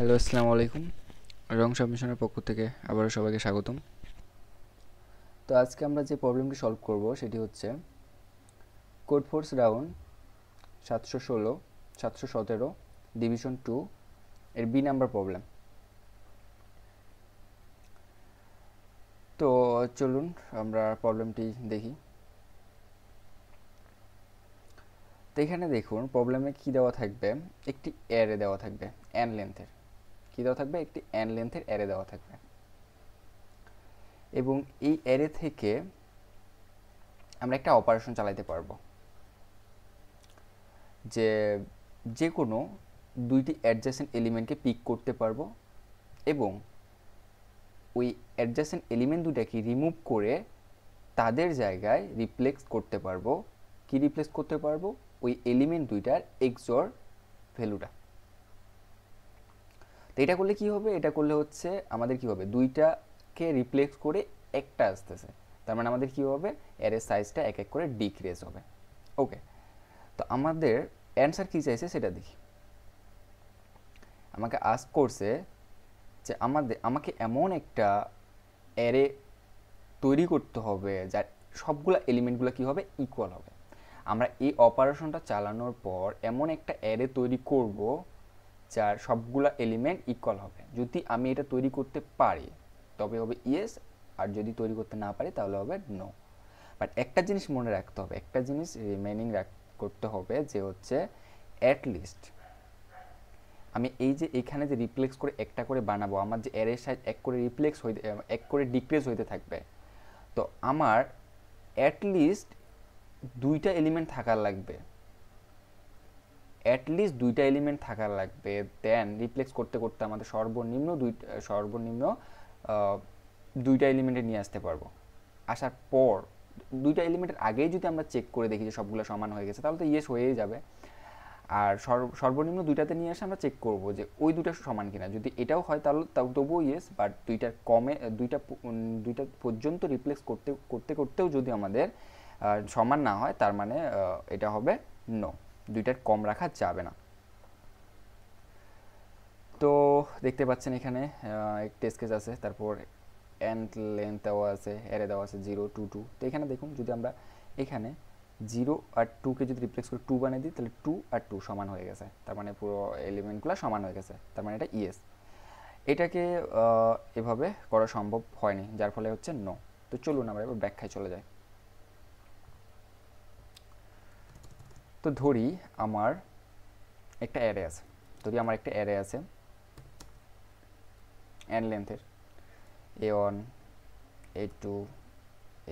hello আসসালামু আলাইকুম রং সাবমিশনের পক্ষ থেকে আবারও সবাইকে স্বাগতম তো আজকে আমরা যে প্রবলেমটি সলভ করব সেটি হচ্ছে কোড ফোর্স রাউন্ড সাতশো ষোলো সাতশো সতেরো ডিভিশন টু এর বি নাম্বার প্রবলেম তো চলুন আমরা প্রবলেমটি দেখি তো এখানে দেখুন প্রবলেমে কি দেওয়া থাকবে একটি এয়ারে দেওয়া থাকবে অ্যান লেন্থের কি দেওয়া থাকবে একটি অ্যান লেন্থের অ্যারে দেওয়া থাকবে এবং এই অ্যারে থেকে আমরা একটা অপারেশন চালাইতে পারবো যে যে কোনো দুইটি অ্যাডজাসেন্ট এলিমেন্টকে পিক করতে পারবো এবং ওই অ্যাডজাসেন্ট এলিমেন্ট দুটাকে রিমুভ করে তাদের জায়গায় রিপ্লেস করতে পারবো কি রিপ্লেস করতে পারবো ওই এলিমেন্ট দুইটার এক্সর ভ্যালুটা তো এটা করলে কি হবে এটা করলে হচ্ছে আমাদের কি হবে দুইটাকে রিপ্লেক্স করে একটা আসতেছে তার মানে আমাদের কি হবে এর সাইজটা এক এক করে ডিক্রিজ হবে ওকে তো আমাদের অ্যান্সার কী চাইছে সেটা দেখি আমাকে আস করছে যে আমাদের আমাকে এমন একটা অ্যারে তৈরি করতে হবে যার সবগুলো এলিমেন্টগুলো কি হবে ইকুয়াল হবে আমরা এই অপারেশনটা চালানোর পর এমন একটা অ্যারে তৈরি করব যার সবগুলা এলিমেন্ট ইকুয়াল হবে যদি আমি এটা তৈরি করতে পারি তবে হবে ইয়েস আর যদি তৈরি করতে না পারি তাহলে হবে নো বাট একটা জিনিস মনে রাখতে হবে একটা জিনিস রিমেনিং করতে হবে যে হচ্ছে অ্যাট লিস্ট আমি এই যে এখানে যে রিপ্লেক্স করে একটা করে বানাবো আমার যে অ্যারের সাইজ এক করে রিপ্লেক্স হইতে এক করে ডিক্রিজ হইতে থাকবে তো আমার অ্যাটলিস্ট দুইটা এলিমেন্ট থাকার লাগবে অ্যাটলিস্ট দুইটা এলিমেন্ট থাকা লাগবে দেন রিপ্লেক্স করতে করতে আমাদের সর্বনিম্ন দুই সর্বনিম্ন দুইটা এলিমেন্টে নিয়ে আসতে পারবো আসার পর দুইটা এলিমেন্টের আগেই যদি আমরা চেক করে দেখি যে সবগুলো সমান হয়ে গেছে তাহলে তো ইয়েস হয়েই যাবে আর সর্বনিম্ন দুইটাতে নিয়ে এসে আমরা চেক করব যে ওই দুইটা সমান কিনা যদি এটাও হয় তাহলে তবুও ইয়েস বাট দুইটার কমে দুইটা দুইটা পর্যন্ত রিপ্লেস করতে করতে করতেও যদি আমাদের সমান না হয় তার মানে এটা হবে নো দুইটার কম রাখা যাবে না তো দেখতে পাচ্ছেন এখানে টেস্ট কেস আছে তারপর এন্ড লেন্থ দেওয়া আছে অ্যারে দেওয়া আছে জিরো টু টু তো এখানে দেখুন যদি আমরা এখানে জিরো আর টুকে যদি রিপ্লেস করে টু বানিয়ে দিই তাহলে টু আর টু সমান হয়ে গেছে তার মানে পুরো এলিমেন্টগুলো সমান হয়ে গেছে তার মানে এটা ইয়েস এটাকে এভাবে করা সম্ভব হয়নি যার ফলে হচ্ছে নো তো চলুন আমরা এবার ব্যাখ্যায় চলে যাই তো ধরি আমার একটা অ্যারে আছে ধরি আমার একটা অ্যারে আছে অ্যান লেন্থের a one a two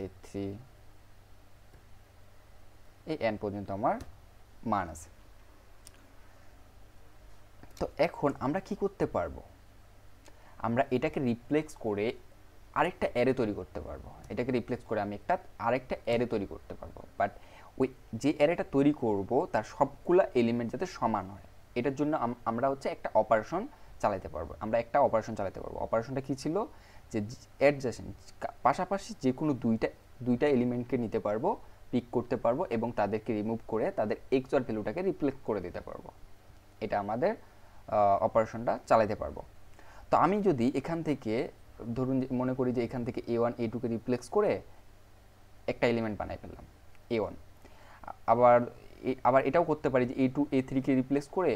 a three এই অ্যান পর্যন্ত আমার মান আছে তো এখন আমরা কি করতে পারবো আমরা এটাকে রিপ্লেক্স করে আরেকটা অ্যারে তৈরি করতে পারবো এটাকে রিপ্লেক্স করে আমি একটা আরেকটা অ্যারে তৈরি করতে পারবো বাট ওই যে অ্যারেটা তৈরি করব তার সবগুলো এলিমেন্ট যাতে সমান হয় এটার জন্য আমরা হচ্ছে একটা অপারেশন চালাতে পারবো আমরা একটা অপারেশন চালাতে পারবো অপারেশনটা কী ছিল যে অ্যাডজাসেন্ট পাশাপাশি যে কোনো দুইটা দুইটা এলিমেন্টকে নিতে পারবো পিক করতে পারবো এবং তাদেরকে রিমুভ করে তাদের এক্সর ভ্যালুটাকে রিপ্লেস করে দিতে পারবো এটা আমাদের অপারেশনটা চালাতে পারবো তো আমি যদি এখান থেকে ধরুন মনে করি যে এখান থেকে এ ওয়ান এ টুকে রিপ্লেক্স করে একটা এলিমেন্ট বানাই ফেললাম এ ওয়ান আবার আবার এটাও করতে পারি যে এ টু এ থ্রিকে রিপ্লেস করে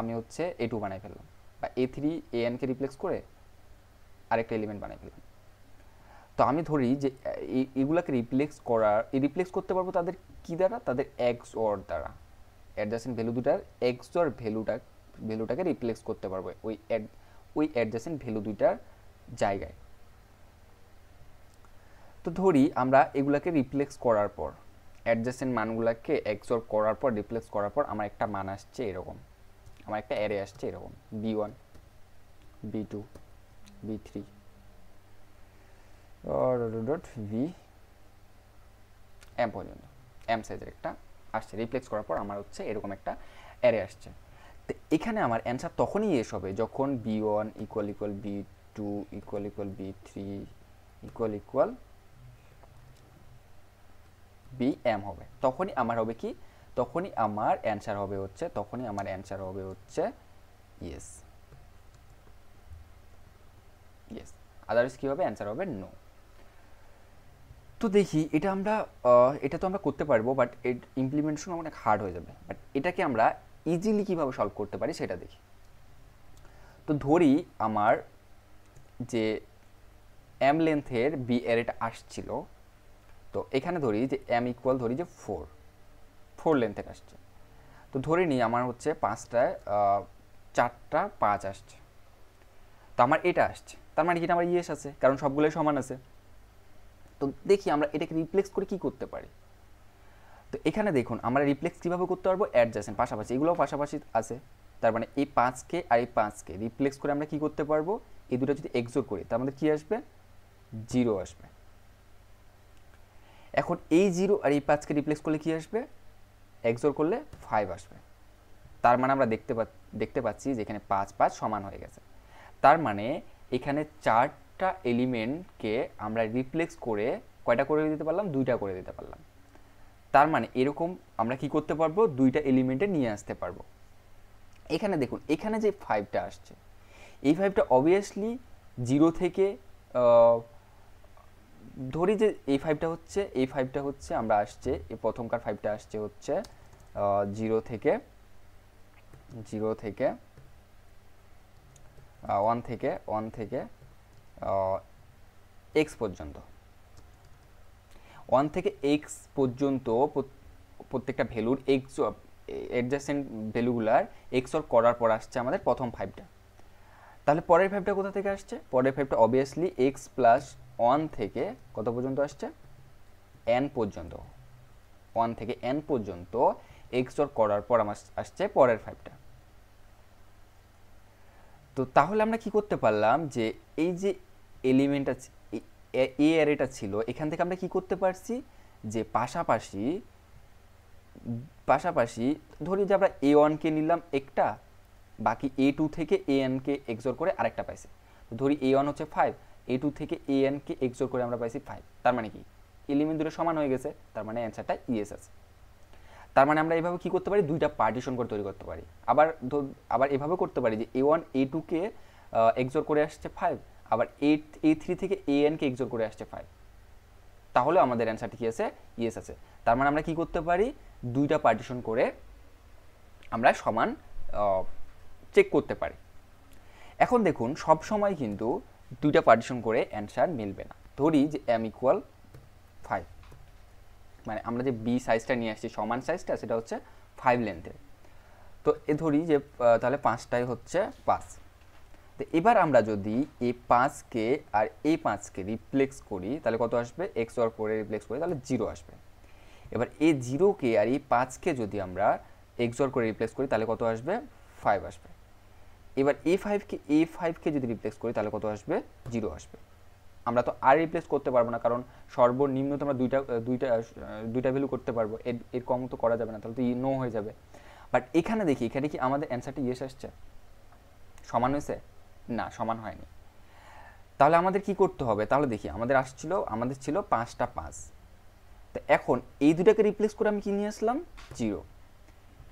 আমি হচ্ছে এ টু বানাই ফেললাম বা এ থ্রি এ এনকে রিপ্লেস করে আরেকটা এলিমেন্ট বানাই ফেললাম তো আমি ধরি যে এগুলাকে রিপ্লেক্স করার রিপ্লেক্স করতে পারবো তাদের কি দ্বারা তাদের এক্স ওর দ্বারা অ্যাডজাস্টেন্ট ভ্যালু দুটার এক্স ওর ভ্যালুটা ভ্যালুটাকে রিপ্লেস করতে পারবো ওই ওই অ্যাডজাস্টেন্ট ভ্যালু দুইটার জায়গায় তো ধরি আমরা এগুলাকে রিপ্লেক্স করার পর অ্যাডজেসেন্ট মানগুলোকে এক্সোর করার পর রিপ্লেস করার পর আমার একটা মান আসছে এরকম আমার একটা অ্যারে আসছে এরকম b one b two b three dot v m পর্যন্ত এম সাইজের একটা আসছে রিপ্লেক্স করার পর আমার হচ্ছে এরকম একটা অ্যারে আসছে তো এখানে আমার অ্যান্সার তখনই এস হবে যখন b one equal equal b two equal equal b three equal equal b m হবে তখনই আমার হবে কি তখনই আমার অ্যান্সার হবে হচ্ছে তখনই আমার অ্যান্সার হবে হচ্ছে ইয়েস ইয়েস আদারস কী হবে অ্যান্সার হবে নো তো দেখি এটা আমরা এটা তো আমরা করতে পারবো বাট এর ইমপ্লিমেন্টেশন অনেক হার্ড হয়ে যাবে বাট এটাকে আমরা ইজিলি কীভাবে সলভ করতে পারি সেটা দেখি তো ধরি আমার যে এম লেন্থের বি এর এটা আসছিল তো এখানে ধরি যে এম ইকুয়াল ধরি যে ফোর ফোর লেন থেকে আসছে তো ধরে নিই আমার হচ্ছে পাঁচটায় চারটা পাঁচ আসছে তো আমার এটা আসছে তার মানে কি আমার ইয়েস আছে কারণ সবগুলোই সমান আছে তো দেখি আমরা এটাকে রিপ্লেক্স করে কি করতে পারি তো এখানে দেখুন আমরা রিপ্লেক্স কীভাবে করতে পারবো অ্যাডজাসেন্ট পাশাপাশি এগুলোও পাশাপাশি আছে তার মানে এই পাঁচকে আর এই পাঁচকে রিপ্লেক্স করে আমরা কি করতে পারবো এই দুটো যদি এক্সোর করি তা আমাদের কী আসবে জিরো আসবে এখন এই জিরো আর এই পাঁচকে রিপ্লেস করলে কি আসবে একজোর করলে ফাইভ আসবে তার মানে আমরা দেখতে দেখতে পাচ্ছি যেখানে পাঁচ পাঁচ সমান হয়ে গেছে তার মানে এখানে চারটা এলিমেন্টকে আমরা রিপ্লেক্স করে কয়টা করে দিতে পারলাম দুইটা করে দিতে পারলাম তার মানে এরকম আমরা কি করতে পারবো দুইটা এলিমেন্টে নিয়ে আসতে পারবো এখানে দেখুন এখানে যে ফাইভটা আসছে এই ফাইভটা অবভিয়াসলি জিরো থেকে ধরি যে এই ফাইভটা হচ্ছে এই ফাইভটা হচ্ছে আমরা আসছে এই প্রথমকার ফাইভটা আসছে হচ্ছে জিরো থেকে জিরো থেকে ওয়ান থেকে ওয়ান থেকে এক্স পর্যন্ত ওয়ান থেকে এক্স পর্যন্ত প্রত্যেকটা ভ্যালুর এক্স অ্যাডজাস্টেন্ট ভ্যালুগুলার এক্সর করার পর আসছে আমাদের প্রথম ফাইভটা তাহলে পরের ফাইভটা কোথা থেকে আসছে পরের ফাইভটা অবভিয়াসলি এক্স প্লাস ওয়ান থেকে কত পর্যন্ত আসছে এন পর্যন্ত ওয়ান থেকে এন পর্যন্ত এক্সর করার পর আমার আসছে পরের ফাইভটা তো তাহলে আমরা কি করতে পারলাম যে এই যে এলিমেন্টটা এ অ্যারেটা ছিল এখান থেকে আমরা কি করতে পারছি যে পাশাপাশি পাশাপাশি ধরি যে আমরা এ ওয়ানকে নিলাম একটা বাকি এ টু থেকে এ এনকে এক্সর করে আরেকটা পাইছে ধরি এ ওয়ান হচ্ছে ফাইভ এ টু থেকে এ এনকে এক্সোর করে আমরা পাইছি ফাইভ তার মানে কি এলিমেন্ট দুটো সমান হয়ে গেছে তার মানে অ্যান্সারটা ইএস আছে তার মানে আমরা এভাবে কি করতে পারি দুইটা পার্টিশন করে তৈরি করতে পারি আবার আবার এভাবে করতে পারি যে এ ওয়ান এ টুকে এক্সোর করে আসছে ফাইভ আবার এ এ থ্রি থেকে এ এনকে এক্সোর করে আসছে ফাইভ তাহলে আমাদের অ্যান্সারটি কী আছে ইএস আছে তার মানে আমরা কি করতে পারি দুইটা পার্টিশন করে আমরা সমান চেক করতে পারি এখন দেখুন সব সময় কিন্তু দুইটা পার্টিশন করে অ্যান্সার মিলবে না ধরি যে এম ইকুয়াল ফাইভ মানে আমরা যে বি সাইজটা নিয়ে আসছি সমান সাইজটা সেটা হচ্ছে ফাইভ লেন্থের তো এ ধরি যে তাহলে পাঁচটাই হচ্ছে পাঁচ তো এবার আমরা যদি এই পাঁচকে আর এই পাঁচকে রিপ্লেক্স করি তাহলে কত আসবে এক্স ওয়ার করে রিপ্লেক্স করি তাহলে জিরো আসবে এবার এই জিরোকে আর এই পাঁচকে যদি আমরা এক্স ওয়ার করে রিপ্লেস করি তাহলে কত আসবে ফাইভ আসবে এবার এ ফাইভকে এ ফাইভকে যদি রিপ্লেস করি তাহলে কত আসবে জিরো আসবে আমরা তো আর রিপ্লেস করতে পারবো না কারণ সর্বনিম্ন তো আমরা দুইটা দুইটা দুইটা ভ্যালু করতে পারবো এর এর কম তো করা যাবে না তাহলে তো ই নো হয়ে যাবে বাট এখানে দেখি এখানে কি আমাদের অ্যান্সারটি ইয়েস আসছে সমান হয়েছে না সমান হয়নি তাহলে আমাদের কি করতে হবে তাহলে দেখি আমাদের আসছিল আমাদের ছিল পাঁচটা পাঁচ তো এখন এই দুটাকে রিপ্লেস করে আমি কিনে নিয়ে আসলাম জিরো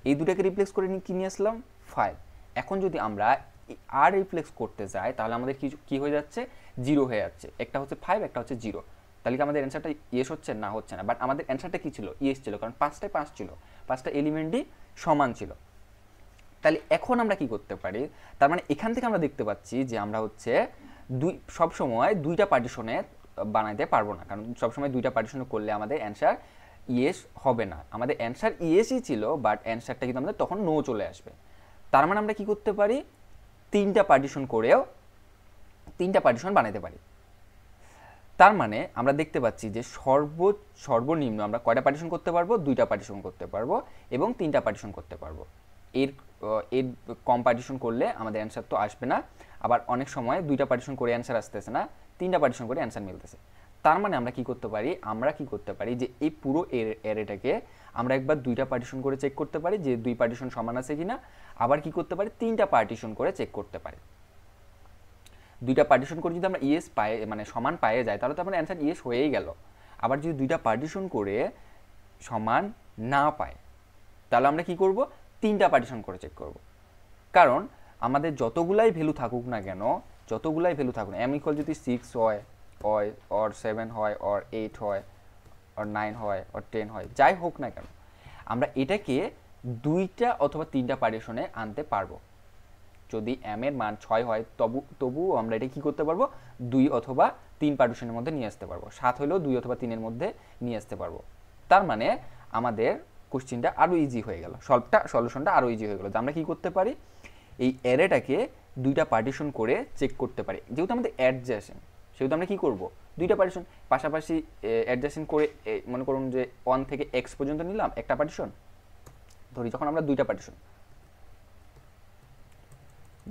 এই দুটাকে রিপ্লেস করে কিনে নিয়ে আসলাম ফাইভ এখন যদি আমরা আর রিফ্লেক্স করতে যাই তাহলে আমাদের কিছু কী হয়ে যাচ্ছে জিরো হয়ে যাচ্ছে একটা হচ্ছে ফাইভ একটা হচ্ছে জিরো তাহলে কি আমাদের অ্যান্সারটা ইয়েস হচ্ছে না হচ্ছে না বাট আমাদের অ্যান্সারটা কী ছিল ইয়েস ছিল কারণ পাঁচটায় পাঁচ ছিল পাঁচটা এলিমেন্টই সমান ছিল তাহলে এখন আমরা কি করতে পারি তার মানে এখান থেকে আমরা দেখতে পাচ্ছি যে আমরা হচ্ছে দুই সবসময় দুইটা পার্টিশনে বানাইতে পারবো না কারণ সবসময় দুইটা পার্টিশন করলে আমাদের অ্যান্সার ইয়েস হবে না আমাদের অ্যান্সার ইয়েসই ছিল বাট অ্যান্সারটা কিন্তু আমাদের তখন নো চলে আসবে তার মানে আমরা কি করতে পারি তিনটা পার্টিশন করেও তিনটা পার্টিশন বানাতে পারি তার মানে আমরা দেখতে পাচ্ছি যে সর্ব সর্বনিম্ন আমরা কয়টা পার্টিশন করতে পারবো দুইটা পার্টিশন করতে পারবো এবং তিনটা পার্টিশন করতে পারবো এর এর কম পার্টিশন করলে আমাদের অ্যান্সার তো আসবে না আবার অনেক সময় দুইটা পার্টিশন করে অ্যান্সার আসতেছে না তিনটা পার্টিশন করে অ্যান্সার মিলতেছে তার মানে আমরা কি করতে পারি আমরা কি করতে পারি যে এই পুরো এর এরেটাকে আমরা একবার দুইটা পার্টিশন করে চেক করতে পারি যে দুই পার্টিশন সমান আছে কিনা আবার কি করতে পারি তিনটা পার্টিশন করে চেক করতে পারি দুইটা পার্টিশন করে যদি আমরা ইএস পায়ে মানে সমান পায়ে যায় তাহলে তো আমার অ্যান্সার ইএস হয়েই গেল আবার যদি দুইটা পার্টিশন করে সমান না পায় তাহলে আমরা কি করব তিনটা পার্টিশন করে চেক করব কারণ আমাদের যতগুলাই ভ্যালু থাকুক না কেন যতগুলাই ভ্যালু থাকুক এম ইকুয়াল যদি সিক্স হয় হয় অর সেভেন হয় অর এইট হয় ওর নাইন হয় অর টেন হয় যাই হোক না কেন আমরা এটাকে দুইটা অথবা তিনটা পারিশনে আনতে পারবো যদি এম এর মান ছয় হয় তবু তবুও আমরা এটা কি করতে পারবো দুই অথবা তিন পার্টিশনের মধ্যে নিয়ে আসতে পারবো সাত হলেও দুই অথবা তিনের মধ্যে নিয়ে আসতে পারবো তার মানে আমাদের কোশ্চিনটা আরও ইজি হয়ে গেল সলভটা সলিউশনটা আরও ইজি হয়ে গেলো আমরা কি করতে পারি এই অ্যারেটাকে দুইটা পার্টিশন করে চেক করতে পারি যেহেতু আমাদের অ্যাডজাসেন সেহেতু আমরা কী করবো দুইটা পার্টিশন পাশাপাশি অ্যাডজাস্টিং করে মনে করুন যে ওয়ান থেকে এক্স পর্যন্ত নিলাম একটা পার্টিশন ধরি যখন আমরা দুইটা পার্টিশন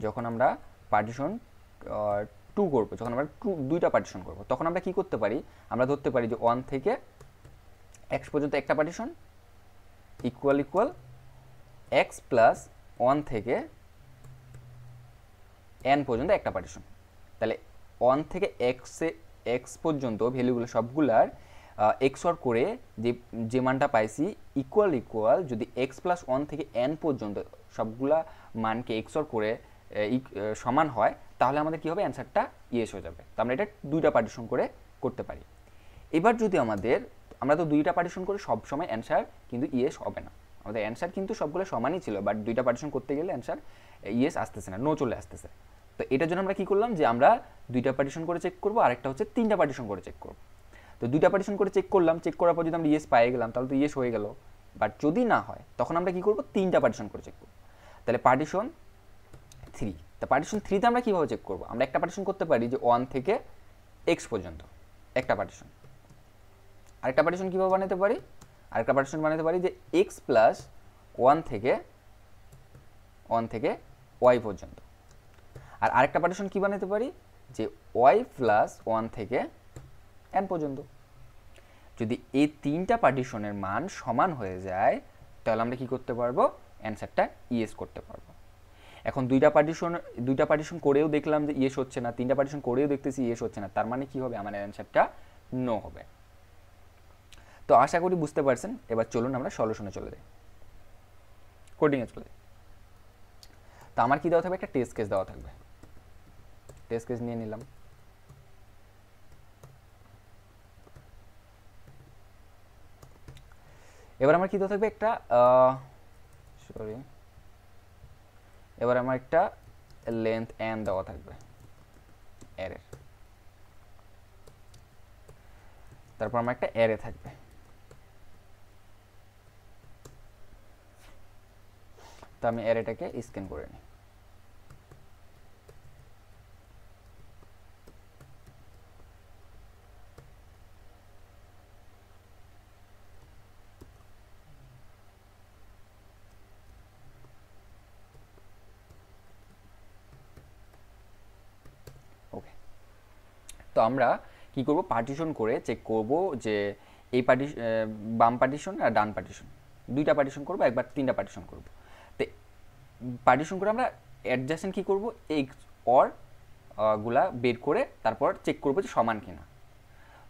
যখন আমরা পার্টিশন টু করব যখন আমরা টু দুইটা পার্টিশন করব তখন আমরা কি করতে পারি আমরা ধরতে পারি যে ওয়ান থেকে এক্স পর্যন্ত একটা partition equal equal x plus one থেকে এন পর্যন্ত একটা পার্টিশন তাহলে ওয়ান থেকে এক্সে এক্স পর্যন্ত ভ্যালুগুলো সবগুলার এক্সর করে যে যে মানটা পাইছি ইকুয়াল ইকুয়াল যদি এক্স প্লাস ওয়ান থেকে এন পর্যন্ত সবগুলা মানকে এক্সর করে e, সমান হয় তাহলে আমাদের কি হবে অ্যান্সারটা ইয়েস হয়ে যাবে তো আমরা এটা দুইটা পার্টিশন করে করতে পারি এবার যদি আমাদের আমরা তো দুইটা পার্টিশন করে সবসময় অ্যান্সার কিন্তু ইয়েস হবে না আমাদের অ্যান্সার কিন্তু সবগুলো সমানই ছিল বাট দুইটা পার্টিশন করতে গেলে অ্যান্সার ইয়েস আসতেছে না নো চলে আসতেছে তো এটার জন্য আমরা কি করলাম যে আমরা দুইটা পার্টিশন করে চেক করবো আরেকটা হচ্ছে তিনটা পার্টিশন করে চেক করব তো দুইটা পার্টিশন করে চেক করলাম চেক করার পর যদি আমরা ইয়েস পাই গেলাম তাহলে তো ইয়েস হয়ে গেল বাট যদি না হয় তখন আমরা কি করব তিনটা পার্টিশন করে চেক করব তাহলে পার্টিশন থ্রি তা পার্টিশন থ্রিতে আমরা কীভাবে চেক করব আমরা একটা পার্টিশন করতে পারি যে ওয়ান থেকে এক্স পর্যন্ত একটা পার্টিশন আরেকটা পার্টিশন কীভাবে বানাতে পারি আরেকটা পার্টিশন বানাতে পারি যে এক্স প্লাস ওয়ান থেকে ওয়ান থেকে ওয়াই পর্যন্ত আর আরেকটা পার্টিশন কি বানাতে পারি যে ওয়াই প্লাস ওয়ান থেকে এন পর্যন্ত যদি এই তিনটা পার্টিশনের মান সমান হয়ে যায় তাহলে আমরা কি করতে পারবো অ্যান্সারটা ইএস করতে পারবো এখন দুইটা পার্টিশন দুইটা পার্টিশন করেও দেখলাম যে ইয়েস হচ্ছে না তিনটা পার্টিশন করেও দেখতেছি ইয়েস হচ্ছে না তার মানে কি হবে আমার অ্যান্সারটা নো হবে তো আশা করি বুঝতে পারছেন এবার চলুন আমরা সলিউশনে চলে যাই কোডিংয়ে চলে যাই তো আমার কি দেওয়া থাকবে একটা টেস্ট কেস দেওয়া থাকবে ফেস কেস নিয়ে নিলাম এবার আমার কি দেওয়া থাকবে একটা সরি এবার আমার একটা লেন্থ এন দেওয়া থাকবে অ্যারের তারপর আমার একটা অ্যারে থাকবে তো আমি অ্যারেটাকে স্ক্যান করে নিই তো আমরা কি করব পার্টিশন করে চেক করব যে এই পার্টি বাম পার্টিশন আর ডান পার্টিশন দুইটা পার্টিশন করব একবার তিনটা পার্টিশন করব তো পার্টিশন করে আমরা অ্যাডজাস্টেন্ট কি করব এক্স অর গুলা বের করে তারপর চেক করব যে সমান কিনা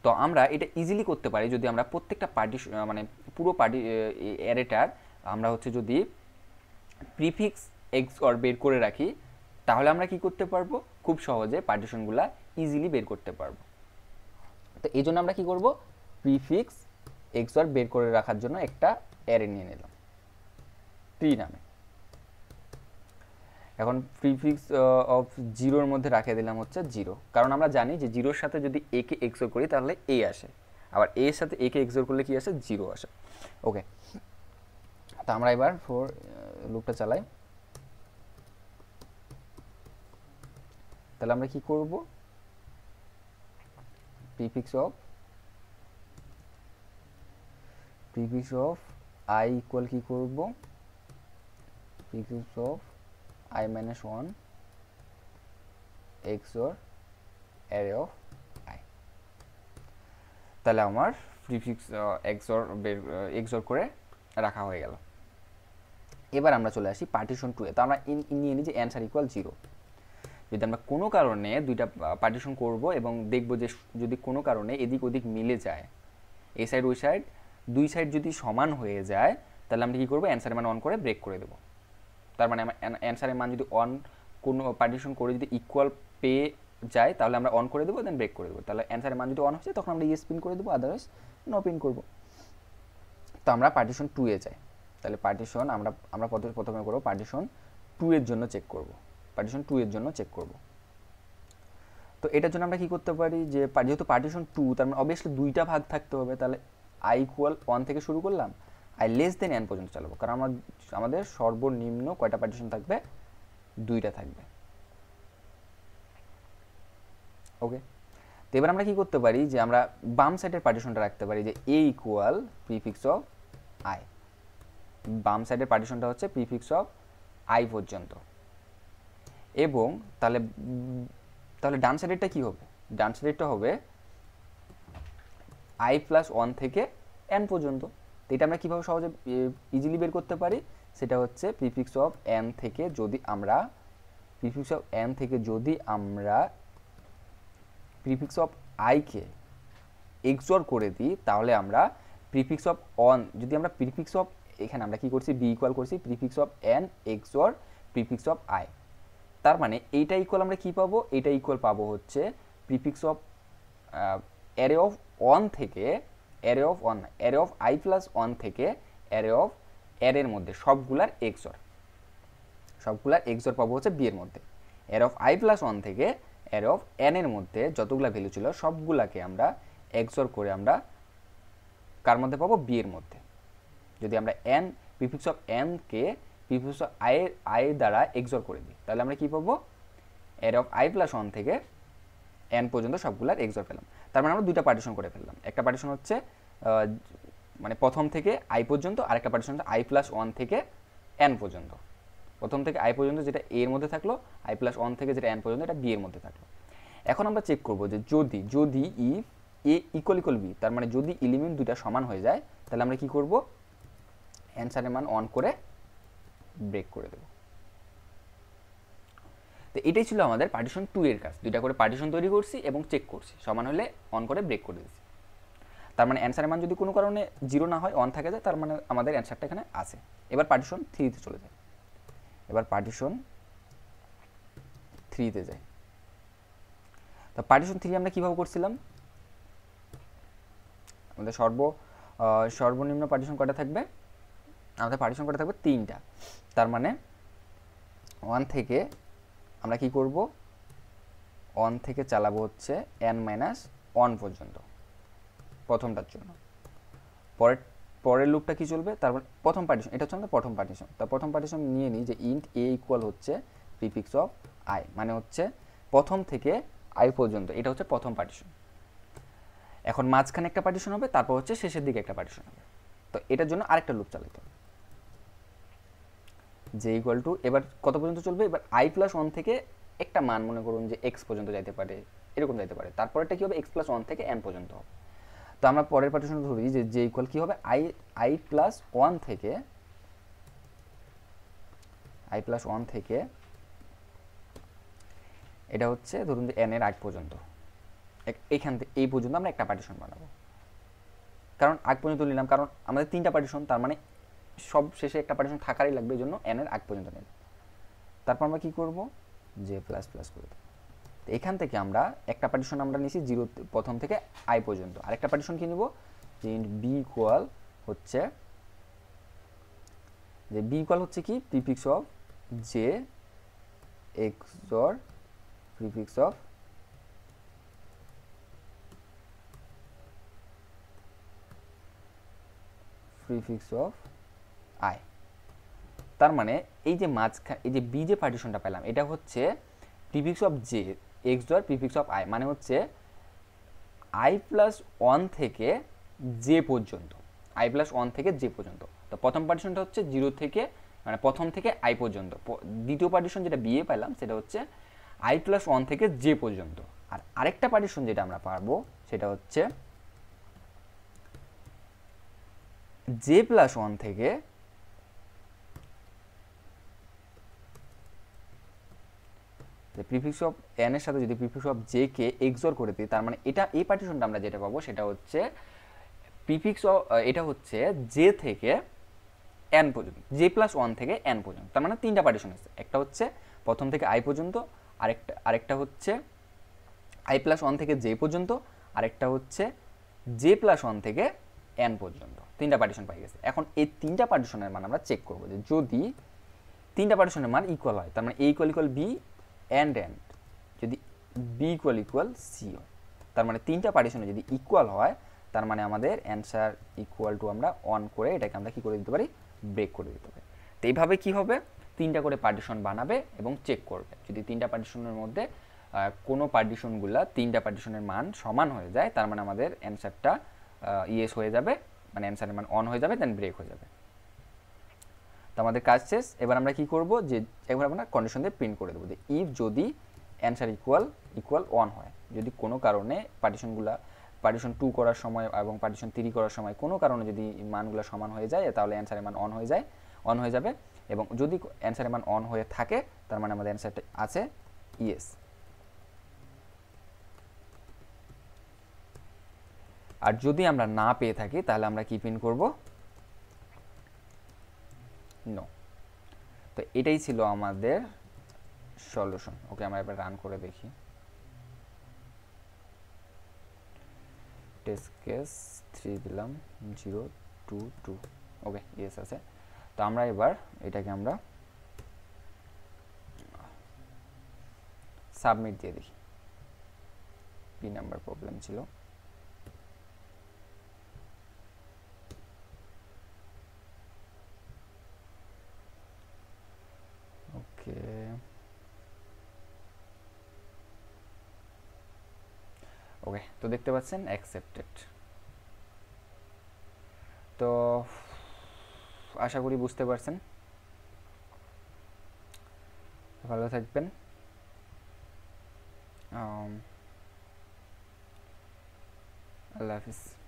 তো আমরা এটা ইজিলি করতে পারি যদি আমরা প্রত্যেকটা পার্টি মানে পুরো পার্টি অ্যারেটার আমরা হচ্ছে যদি প্রিফিক্স এক্স অর বের করে রাখি তাহলে আমরা কি করতে পারবো খুব সহজে পার্টিশনগুলা ইজিলি বের করতে পারবো তো এই জন্য আমরা কি করব প্রিফিক্স এক্স ওয়ার বের করে রাখার জন্য একটা অ্যারে নিয়ে নিলাম টি নামে এখন প্রিফিক্স অফ জিরোর মধ্যে রাখে দিলাম হচ্ছে জিরো কারণ আমরা জানি যে জিরোর সাথে যদি এ কে এক্সোর করি তাহলে এ আসে আবার এর সাথে এ কে এক্সোর করলে কি আসে জিরো আসে ওকে তো আমরা এবার ফোর লুপটা চালাই তাহলে আমরা কি করবো prefix of prefix of i equal কি করব prefix of i minus 1 xor array of i তাহলে আমার প্রিফিক্স এক্সর এক্সর করে রাখা হয়ে গেল এবার আমরা চলে আসি পার্টিশন টু এ তো আমরা নিয়ে নিই যে অ্যান্সার ইকুয়াল জিরো যদি আমরা কোনো কারণে দুইটা পার্টিশন করব এবং দেখব যে যদি কোনো কারণে এদিক ওদিক মিলে যায় এই সাইড ওই সাইড দুই সাইড যদি সমান হয়ে যায় তাহলে আমরা কী করবো অ্যান্সারের মান অন করে ব্রেক করে দেবো তার মানে অ্যান্সারের মান যদি অন কোনো পার্টিশন করে যদি ইকুয়াল পেয়ে যায় তাহলে আমরা অন করে দেবো দেন ব্রেক করে দেবো তাহলে অ্যান্সারের মান যদি অন হয়ে যায় তখন আমরা ইয়ে পিন করে দেবো আদারওয়াইজ নো পিন করবো তো আমরা পার্টিশন টু এ যাই তাহলে পার্টিশন আমরা আমরা প্রথমে করবো পার্টিশন টু এর জন্য চেক করবো পার্টিশন টু এর জন্য চেক করব তো এটার জন্য আমরা কি করতে পারি যে যেহেতু পার্টিশন টু তার মানে অবভিয়াসলি দুইটা ভাগ থাকতে হবে তাহলে আই ইকুয়াল ওয়ান থেকে শুরু করলাম আই লেস দেন এন পর্যন্ত চালাবো কারণ আমার আমাদের সর্বনিম্ন কয়টা পার্টিশন থাকবে দুইটা থাকবে ওকে তো এবার আমরা কি করতে পারি যে আমরা বাম সাইডের পার্টিশনটা রাখতে পারি যে a equal prefix of i বাম সাইডের পার্টিশনটা হচ্ছে প্রিফিক্স অফ আই পর্যন্ত এবং তাহলে তাহলে ডান সাইডেরটা কী হবে ডান সাইডেরটা হবে আই প্লাস ওয়ান থেকে এন পর্যন্ত তো এটা আমরা কীভাবে সহজে ইজিলি বের করতে পারি সেটা হচ্ছে প্রিফিক্স অফ এন থেকে যদি আমরা প্রিফিক্স অফ এন থেকে যদি আমরা প্রিফিক্স অফ আইকে এক্সর করে দিই তাহলে আমরা প্রিফিক্স অফ অন যদি আমরা প্রিফিক্স অফ এখানে আমরা কি করছি বি ইকুয়াল করছি prefix of n xor prefix of i তার মানে এইটা ইকুয়াল আমরা কি পাবো এইটা ইকুয়াল পাবো হচ্ছে prefix of array of one থেকে array of one array of i plus one থেকে অ্যারে অফ অ্যারের মধ্যে সবগুলার এক্সর সবগুলার এক্সর পাবো হচ্ছে বি এর মধ্যে array of i plus one থেকে অ্যারে অফ এন এর মধ্যে যতগুলা ভ্যালু ছিল সবগুলাকে আমরা এক্সর করে আমরা কার মধ্যে পাবো বি এর মধ্যে যদি আমরা এন প্রিফিক্স অফ এনকে বিভুজ আই আই দ্বারা এক্সর করে দিই তাহলে আমরা কী পাবো এর অফ আই প্লাস ওয়ান থেকে এন পর্যন্ত সবগুলার এক্সর পেলাম তার মানে আমরা দুইটা পার্টিশন করে ফেললাম একটা পার্টিশন হচ্ছে মানে প্রথম থেকে আই পর্যন্ত আর একটা পার্টিশন হচ্ছে আই প্লাস ওয়ান থেকে এন পর্যন্ত প্রথম থেকে আই পর্যন্ত যেটা এ এর মধ্যে থাকলো আই প্লাস ওয়ান থেকে যেটা এন পর্যন্ত এটা বি এর মধ্যে থাকলো এখন আমরা চেক করবো যে যদি যদি ই এ ইকুয়াল ইকুয়াল বি তার মানে যদি ইলিমেন্ট দুটা সমান হয়ে যায় তাহলে আমরা কি করব অ্যান্সারের মান অন করে ব্রেক করে দেবো তো এটাই ছিল আমাদের পার্টিশন টু এর কাজ দুইটা করে পার্টিশন তৈরি করছি এবং চেক করছি সমান হলে অন করে ব্রেক করে দিচ্ছি তার মানে অ্যান্সারের মান যদি কোনো কারণে জিরো না হয় অন থাকে যায় তার মানে আমাদের অ্যান্সারটা এখানে আছে এবার পার্টিশন থ্রিতে চলে যায় এবার পার্টিশন থ্রিতে যায় তো পার্টিশন থ্রি আমরা কীভাবে করছিলাম আমাদের সর্ব সর্বনিম্ন পার্টিশন কটা থাকবে আমাদের পার্টিশন করে থাকবে তিনটা তার মানে ওয়ান থেকে আমরা কি করব ওয়ান থেকে চালাবো হচ্ছে এন মাইনাস ওয়ান পর্যন্ত প্রথমটার জন্য পরের পরের লুপটা কি চলবে তারপর প্রথম পার্টিশন এটা হচ্ছে আমাদের প্রথম পার্টিশন তা প্রথম পার্টিশন নিয়ে নিই যে ইন্ট এ ইকুয়াল হচ্ছে প্রিফিক্স অফ আই মানে হচ্ছে প্রথম থেকে আই পর্যন্ত এটা হচ্ছে প্রথম পার্টিশন এখন মাঝখানে একটা পার্টিশন হবে তারপর হচ্ছে শেষের দিকে একটা পার্টিশন হবে তো এটার জন্য আরেকটা লুপ চালাতে হবে যে ইকুয়াল টু এবার কত পর্যন্ত চলবে এবার আই প্লাস ওয়ান থেকে একটা মান মনে করুন যে এক্স পর্যন্ত যাইতে পারে এরকম যাইতে পারে তারপরেটা কী হবে এক্স প্লাস ওয়ান থেকে এম পর্যন্ত তো আমরা পরের পার্টিশন ধরি যে যে ইকুয়াল কী হবে আই আই প্লাস ওয়ান থেকে আই প্লাস ওয়ান থেকে এটা হচ্ছে ধরুন যে এন এর আগ পর্যন্ত এখান থেকে এই পর্যন্ত আমরা একটা পার্টিশন বানাবো কারণ আগ পর্যন্ত নিলাম কারণ আমাদের তিনটা পার্টিশন তার মানে সব শেষে একটা পার্টিশন থাকারই লাগবে এই জন্য এনের এর আগ পর্যন্ত নেব তারপর আমরা কি করব জে প্লাস প্লাস করে তো এখান থেকে আমরা একটা পার্টিশন আমরা নিয়েছি জিরো প্রথম থেকে আই পর্যন্ত আরেকটা পার্টিশন কি নিব যে বি ইকুয়াল হচ্ছে যে বি ইকুয়াল হচ্ছে কি prefix of J X or prefix of prefix of I তার মানে এই যে মাঝখান এই যে বি যে পার্টিশনটা পেলাম এটা হচ্ছে prefix of J x dot prefix of i মানে হচ্ছে আই প্লাস ওয়ান থেকে জে পর্যন্ত আই প্লাস ওয়ান থেকে জে পর্যন্ত তো প্রথম পার্টিশনটা হচ্ছে জিরো থেকে মানে প্রথম থেকে আই পর্যন্ত দ্বিতীয় পার্টিশন যেটা বিয়ে পেলাম সেটা হচ্ছে আই প্লাস ওয়ান থেকে জে পর্যন্ত আর আরেকটা পার্টিশন যেটা আমরা পারবো সেটা হচ্ছে জে প্লাস ওয়ান থেকে তাহলে প্রিফিক্স অফ এন এর সাথে যদি প্রিফিক্স অফ জে কে এক্সর করে দিই তার মানে এটা এই পার্টিশনটা আমরা যেটা পাবো সেটা হচ্ছে প্রিফিক্স অফ এটা হচ্ছে জে থেকে এন পর্যন্ত জে প্লাস ওয়ান থেকে এন পর্যন্ত তার মানে তিনটা পার্টিশন আছে একটা হচ্ছে প্রথম থেকে আই পর্যন্ত আরেকটা আরেকটা হচ্ছে আই প্লাস ওয়ান থেকে জে পর্যন্ত আরেকটা হচ্ছে জে প্লাস ওয়ান থেকে এন পর্যন্ত তিনটা পার্টিশন পাই গেছে এখন এই তিনটা পার্টিশনের মান আমরা চেক করবো যে যদি তিনটা পার্টিশনের মান ইকুয়াল হয় তার মানে a equal equal b and and যদি বি ইকুয়াল ইকুয়াল সি তার মানে তিনটা পার্টিশনে যদি ইকুয়াল হয় তার মানে আমাদের অ্যান্সার ইকুয়াল টু আমরা অন করে এটাকে আমরা কি করে দিতে পারি ব্রেক করে দিতে পারি তো এইভাবে কী হবে তিনটা করে পার্টিশন বানাবে এবং চেক করবে যদি তিনটা পার্টিশনের মধ্যে কোনো পার্টিশনগুলা তিনটা পার্টিশনের মান সমান হয়ে যায় তার মানে আমাদের অ্যান্সারটা ইয়েস হয়ে যাবে মানে অ্যান্সারের মান অন হয়ে যাবে দেন ব্রেক হয়ে যাবে তো আমাদের কাজ শেষ এবার আমরা কি করব যে এবার আমরা কন্ডিশন দিয়ে প্রিন্ট করে দেবো যে ইফ যদি অ্যান্সার ইকুয়াল ইকুয়াল ওয়ান হয় যদি কোনো কারণে পার্টিশনগুলা পার্টিশন টু করার সময় এবং পার্টিশন থ্রি করার সময় কোনো কারণে যদি মানগুলো সমান হয়ে যায় তাহলে অ্যান্সারের মান অন হয়ে যায় অন হয়ে যাবে এবং যদি অ্যান্সারের মান অন হয়ে থাকে তার মানে আমাদের অ্যান্সারটা আছে ইয়েস আর যদি আমরা না পেয়ে থাকি তাহলে আমরা কি প্রিন্ট করবো নো তো এটাই ছিল আমাদের সলিউশন ওকে আমরা এবার রান করে দেখি টেস্ট কেস থ্রি দিলাম zero two two okay yes আছে তো আমরা এবার এটাকে আমরা সাবমিট দিয়ে দেখি পি নাম্বার প্রবলেম ছিল que ওকে তো দেখতে পাচ্ছেন অ্যাকসেপ্টেড তো আশা করি বুঝতে পারছেন ভালো থাকবেন আল্লাহ হাফিজ